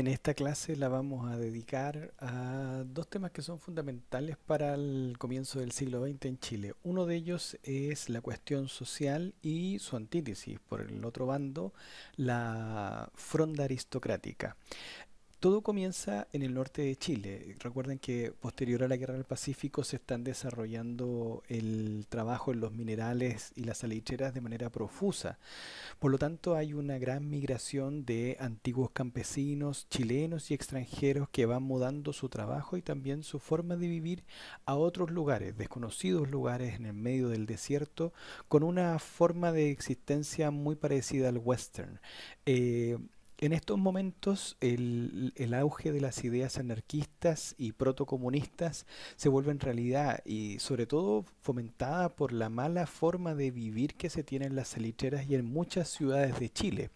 En esta clase la vamos a dedicar a dos temas que son fundamentales para el comienzo del siglo XX en Chile. Uno de ellos es la cuestión social y su antítesis, por el otro bando, la fronda aristocrática. Todo comienza en el norte de Chile. Recuerden que posterior a la Guerra del Pacífico se están desarrollando el trabajo en los minerales y las salicheras de manera profusa. Por lo tanto, hay una gran migración de antiguos campesinos chilenos y extranjeros que van mudando su trabajo y también su forma de vivir a otros lugares, desconocidos lugares en el medio del desierto, con una forma de existencia muy parecida al western. Eh, en estos momentos el, auge de las ideas anarquistas y protocomunistas se vuelve en realidad y sobre todo fomentada por la mala forma de vivir que se tiene en las salicheras y en muchas ciudades de Chile.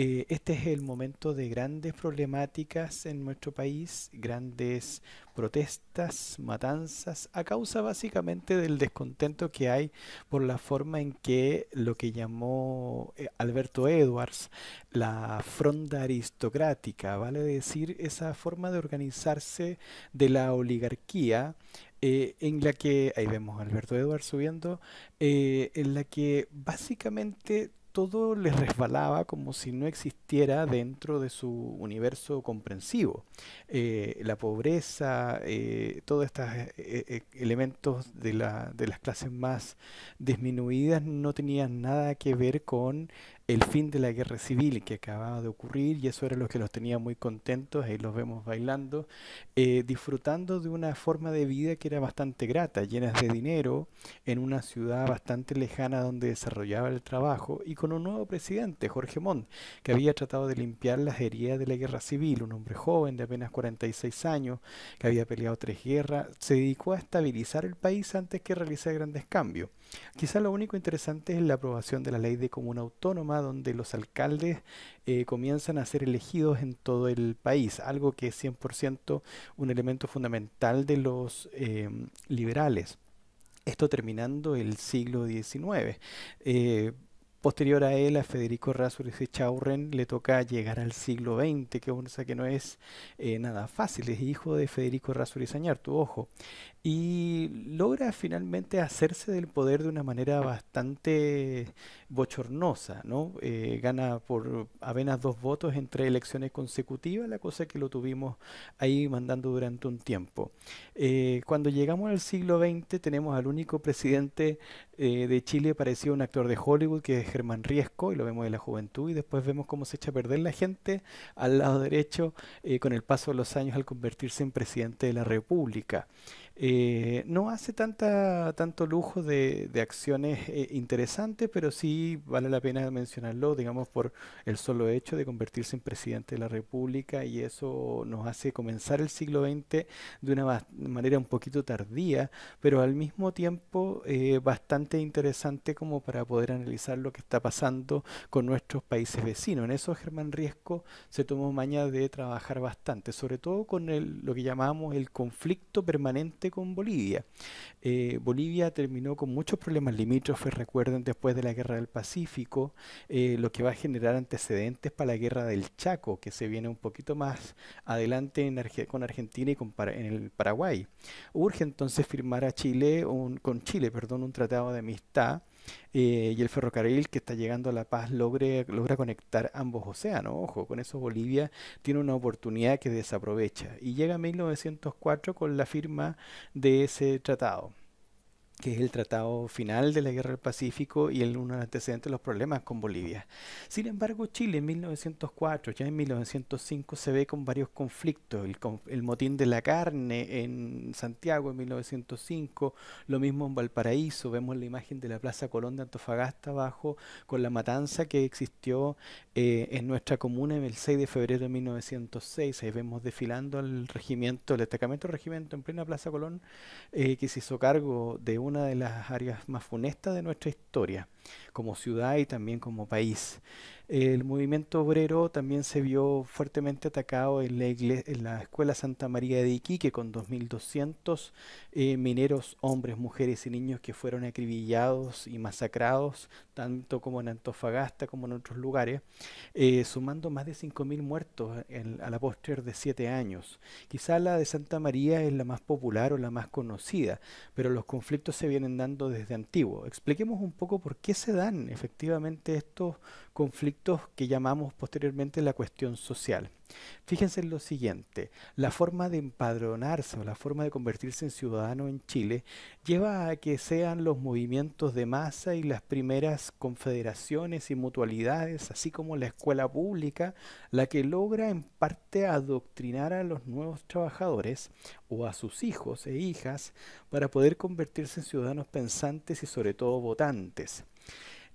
Eh, este es el momento de grandes problemáticas en nuestro país, grandes protestas, matanzas, a causa básicamente del descontento que hay por la forma en que lo que llamó eh, Alberto Edwards la fronda aristocrática, vale decir, esa forma de organizarse de la oligarquía eh, en la que, ahí vemos a Alberto Edwards subiendo, en la que básicamente todo le resbalaba como si no existiera dentro de su universo comprensivo. Eh, la pobreza, eh, todos estos eh, elementos de, de, las clases más disminuidas no tenían nada que ver con el fin de la guerra civil que acababa de ocurrir y eso era lo que los tenía muy contentos, ahí los vemos bailando, eh, disfrutando de una forma de vida que era bastante grata, llenas de dinero, en una ciudad bastante lejana donde desarrollaba el trabajo y con un nuevo presidente, Jorge Montt, que había tratado de limpiar las heridas de la guerra civil, un hombre joven de apenas 46 años, que había peleado tres guerras, se dedicó a estabilizar el país antes que realizar grandes cambios. Quizá lo único interesante es la aprobación de la ley de comuna autónoma, donde los alcaldes eh, comienzan a ser elegidos en todo el país, algo que es 100% un elemento fundamental de los em, liberales. Esto terminando el siglo XIX. Eh, posterior a él, a Federico Razuriz y le toca llegar al siglo XX, que, que no es eh, nada fácil. Es hijo de Federico Sañar, tu ojo y logra finalmente hacerse del poder de una manera bastante bochornosa, ¿no? Eh, gana por apenas dos votos entre elecciones consecutivas, la cosa que lo tuvimos ahí mandando durante un tiempo. Eh, cuando llegamos al siglo XX tenemos al único presidente eh, de Chile parecido a un actor de Hollywood, que es Germán Riesco, y lo vemos de la juventud, y después vemos cómo se echa a perder la gente al lado derecho con el paso de los años al convertirse en presidente de la República eh, no hace tanta, tanto lujo de, acciones eh, interesantes, pero sí vale la pena mencionarlo, digamos, por el solo hecho de convertirse en presidente de la República y eso nos hace comenzar el siglo XX de una manera un poquito tardía, pero al mismo tiempo eh, bastante interesante como para poder analizar lo que está pasando con nuestros países vecinos. En eso Germán Riesco se tomó maña de trabajar bastante, sobre todo con lo que llamamos el conflicto permanente con Bolivia. Eh, Bolivia terminó con muchos problemas limítrofes, recuerden, después de la Guerra del Pacífico, eh, lo que va a generar antecedentes para la Guerra del Chaco, que se viene un poquito más adelante con Argentina y con en el Paraguay. Urge entonces firmar a Chile un, con Chile perdón, un tratado de amistad eh, y el ferrocarril que está llegando a La Paz logra conectar ambos océanos. Ojo, con eso Bolivia tiene una oportunidad que desaprovecha. Y llega a 1904 con la firma de ese tratado que es el tratado final de la Guerra del Pacífico y el uno antecedente de los problemas con Bolivia. Sin embargo, Chile en 1904, ya en 1905 se ve con varios conflictos, el, el motín de la carne en Santiago en 1905, lo mismo en Valparaíso, vemos la imagen de la Plaza Colón de Antofagasta abajo con la matanza que existió eh, en nuestra comuna en el 6 de febrero de 1906, ahí vemos desfilando al regimiento, el destacamento regimiento en plena Plaza Colón eh, que se hizo cargo de una una de las áreas más funestas de nuestra historia como ciudad y también como país. El movimiento obrero también se vio fuertemente atacado en la, Escuela Santa María de Iquique con 2.200 eh, mineros, hombres, mujeres y niños que fueron acribillados y masacrados, tanto como en Antofagasta como en otros lugares, eh, sumando más de 5.000 muertos a la postre de siete años. Quizá la de Santa María es la más popular o la más conocida, pero los conflictos se vienen dando desde antiguo. Expliquemos un poco por qué se dan efectivamente estos conflictos que llamamos posteriormente la cuestión social? Fíjense en lo siguiente, la forma de empadronarse o la forma de convertirse en ciudadano en Chile lleva a que sean los movimientos de masa y las primeras confederaciones y mutualidades, así como la escuela pública, la que logra en parte adoctrinar a los nuevos trabajadores o a sus hijos e hijas para poder convertirse en ciudadanos pensantes y sobre todo votantes.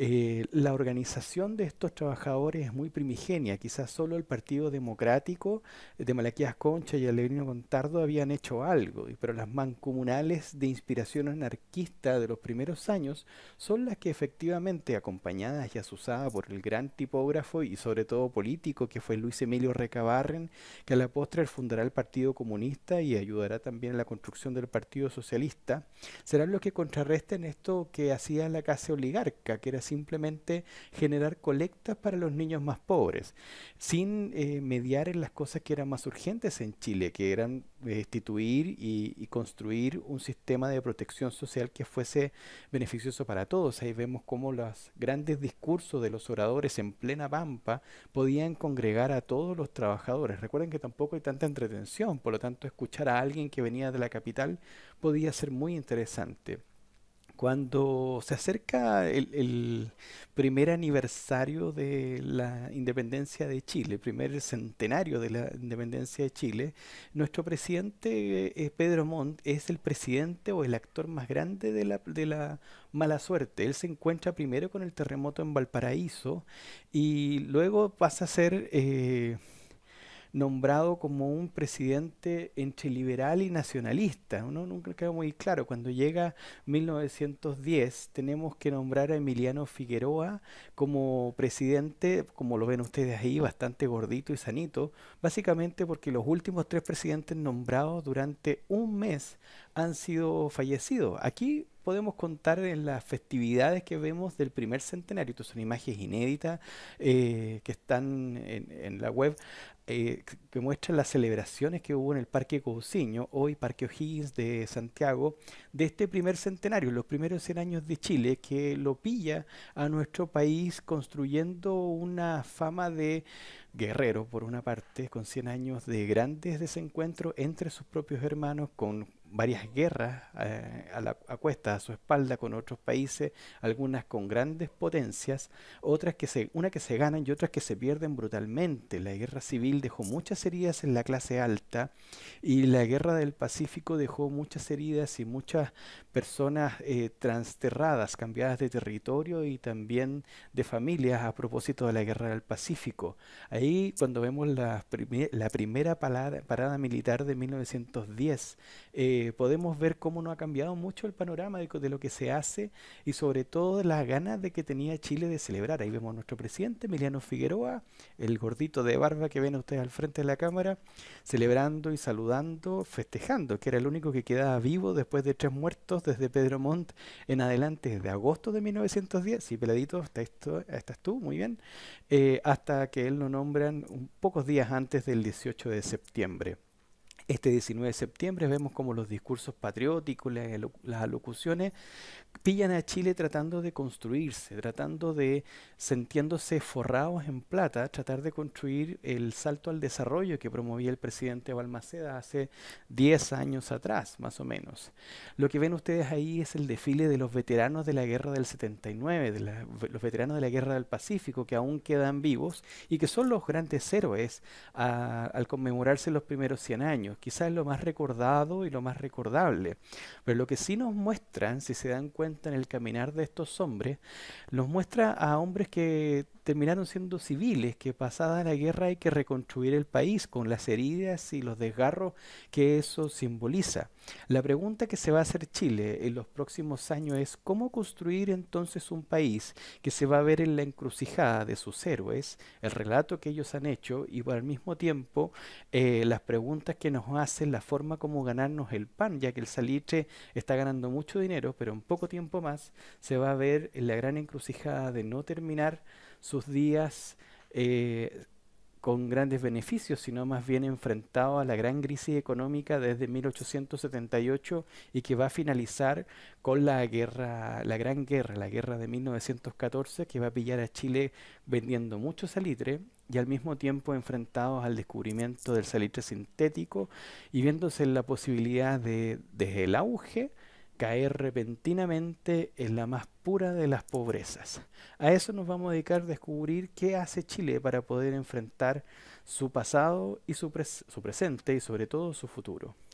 Eh, la organización de estos trabajadores es muy primigenia, quizás solo el Partido Democrático eh, de Malaquías Concha y Alegrino Contardo habían hecho algo, pero las mancomunales de inspiración anarquista de los primeros años son las que efectivamente, acompañadas y asusadas por el gran tipógrafo y sobre todo político que fue Luis Emilio Recabarren, que a la postre fundará el Partido Comunista y ayudará también a la construcción del Partido Socialista, serán los que contrarresten esto que hacía la casa oligarca, que era simplemente generar colectas para los niños más pobres, sin eh, mediar en las cosas que eran más urgentes en Chile, que eran instituir eh, y, y, construir un sistema de protección social que fuese beneficioso para todos. Ahí vemos cómo los grandes discursos de los oradores en plena pampa podían congregar a todos los trabajadores. Recuerden que tampoco hay tanta entretención, por lo tanto escuchar a alguien que venía de la capital podía ser muy interesante cuando se acerca el, primer aniversario de la independencia de Chile, el primer centenario de la independencia de Chile, nuestro presidente eh, Pedro Montt es el presidente o el actor más grande de la, mala suerte. Él se encuentra primero con el terremoto en Valparaíso y luego pasa a ser... Eh, nombrado como un presidente entre liberal y nacionalista. Uno nunca queda muy claro. Cuando llega 1910 tenemos que nombrar a Emiliano Figueroa como presidente, como lo ven ustedes ahí, bastante gordito y sanito, básicamente porque los últimos tres presidentes nombrados durante un mes han sido fallecidos. Aquí podemos contar en las festividades que vemos del primer centenario. Estas son imágenes inéditas eh, que están en, la web, eh, que muestran las celebraciones que hubo en el Parque Cousiño, hoy Parque O'Higgins de Santiago, de este primer centenario, los primeros 100 años de Chile, que lo pilla a nuestro país construyendo una fama de guerrero, por una parte, con 100 años de grandes desencuentros entre sus propios hermanos, con varias guerras eh, a, la, a cuesta, a su espalda con otros países, algunas con grandes potencias, otras que se, una que se ganan y otras que se pierden brutalmente. La guerra civil dejó muchas heridas en la clase alta y la guerra del Pacífico dejó muchas heridas y muchas personas eh, transterradas, cambiadas de territorio y también de familias a propósito de la guerra del Pacífico. Ahí cuando vemos la, la primera parada, parada militar de 1910, podemos ver cómo no ha cambiado mucho el panorama de, lo que se hace y sobre todo las ganas de que tenía Chile de celebrar. Ahí vemos nuestro presidente, Emiliano Figueroa, el gordito de barba que ven ustedes al frente de la cámara, celebrando y saludando, festejando, que era el único que quedaba vivo después de tres muertos desde Pedro Montt en adelante, de agosto de 1910, sí, peladito, estás tú, muy bien, eh, hasta que él lo nombran un, pocos días antes del 18 de septiembre. Este 19 de septiembre vemos como los discursos patrióticos, las alocuciones, pillan a Chile tratando de construirse, tratando de, sintiéndose forrados en plata, tratar de construir el salto al desarrollo que promovía el presidente Balmaceda hace 10 años atrás, más o menos. Lo que ven ustedes ahí es el desfile de los veteranos de la guerra del 79, de los veteranos de la guerra del Pacífico que aún quedan vivos y que son los grandes héroes al conmemorarse los primeros 100 años quizás es lo más recordado y lo más recordable. Pero lo que sí nos muestran, si se dan cuenta en el caminar de estos hombres, nos muestra a hombres que terminaron siendo civiles que pasada la guerra hay que reconstruir el país con las heridas y los desgarros que eso simboliza. La pregunta que se va a hacer Chile en los próximos años es cómo construir entonces un país que se va a ver en la encrucijada de sus héroes, el relato que ellos han hecho y al mismo tiempo eh, las preguntas que nos hacen la forma como ganarnos el pan, ya que el salitre está ganando mucho dinero, pero en poco tiempo más se va a ver en la gran encrucijada de no terminar sus días eh, con grandes beneficios, sino más bien enfrentado a la gran crisis económica desde 1878 y que va a finalizar con la guerra, la gran guerra, la guerra de 1914, que va a pillar a Chile vendiendo mucho salitre y al mismo tiempo enfrentados al descubrimiento del salitre sintético y viéndose la posibilidad de, desde el auge caer repentinamente en la más pura de las pobrezas. A eso nos vamos a dedicar a descubrir qué hace Chile para poder enfrentar su pasado y su, su presente y sobre todo su futuro.